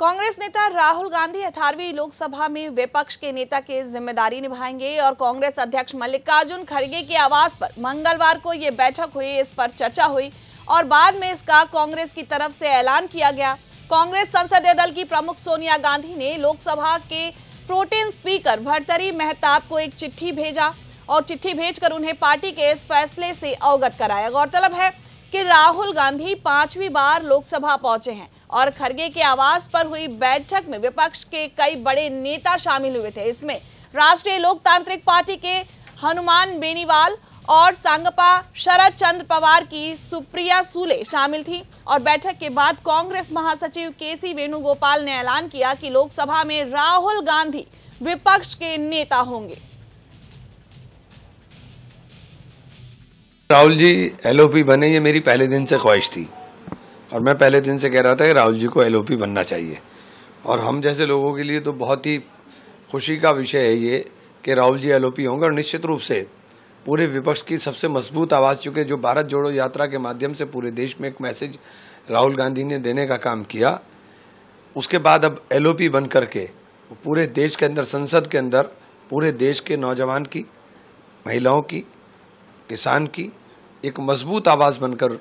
कांग्रेस नेता राहुल गांधी अठारवी लोकसभा में विपक्ष के नेता की जिम्मेदारी निभाएंगे और कांग्रेस अध्यक्ष मल्लिकार्जुन खड़गे की आवाज पर मंगलवार को ये बैठक हुई इस पर चर्चा हुई और बाद में इसका कांग्रेस की तरफ से ऐलान किया गया कांग्रेस संसदीय दल की प्रमुख सोनिया गांधी ने लोकसभा के प्रोटेन स्पीकर भरतरी मेहताब को एक चिट्ठी भेजा और चिट्ठी भेजकर उन्हें पार्टी के इस फैसले से अवगत कराया गौरतलब है कि राहुल गांधी पांचवी बार लोकसभा पहुंचे हैं और खरगे के आवास पर हुई बैठक में विपक्ष के कई बड़े नेता शामिल हुए थे इसमें राष्ट्रीय लोकतांत्रिक पार्टी के हनुमान बेनीवाल और सांगपा शरद चंद्र पवार की सुप्रिया सूले शामिल थी और बैठक के बाद कांग्रेस महासचिव के सी वेणुगोपाल ने ऐलान किया कि लोकसभा में राहुल गांधी विपक्ष के नेता होंगे राहुल जी एलओपी बने ये मेरी पहले दिन से ख्वाहिश थी और मैं पहले दिन से कह रहा था कि राहुल जी को एलओपी बनना चाहिए और हम जैसे लोगों के लिए तो बहुत ही खुशी का विषय है ये कि राहुल जी एलओपी होंगे और निश्चित रूप से पूरे विपक्ष की सबसे मजबूत आवाज़ चुके जो भारत जोड़ो यात्रा के माध्यम से पूरे देश में एक मैसेज राहुल गांधी ने देने का काम किया उसके बाद अब पी बन करके पूरे देश के अंदर संसद के अंदर पूरे देश के नौजवान की महिलाओं की किसान की एक मजबूत आवाज बनकर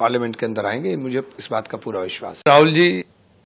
पार्लियामेंट के अंदर आएंगे मुझे इस बात का पूरा विश्वास राहुल जी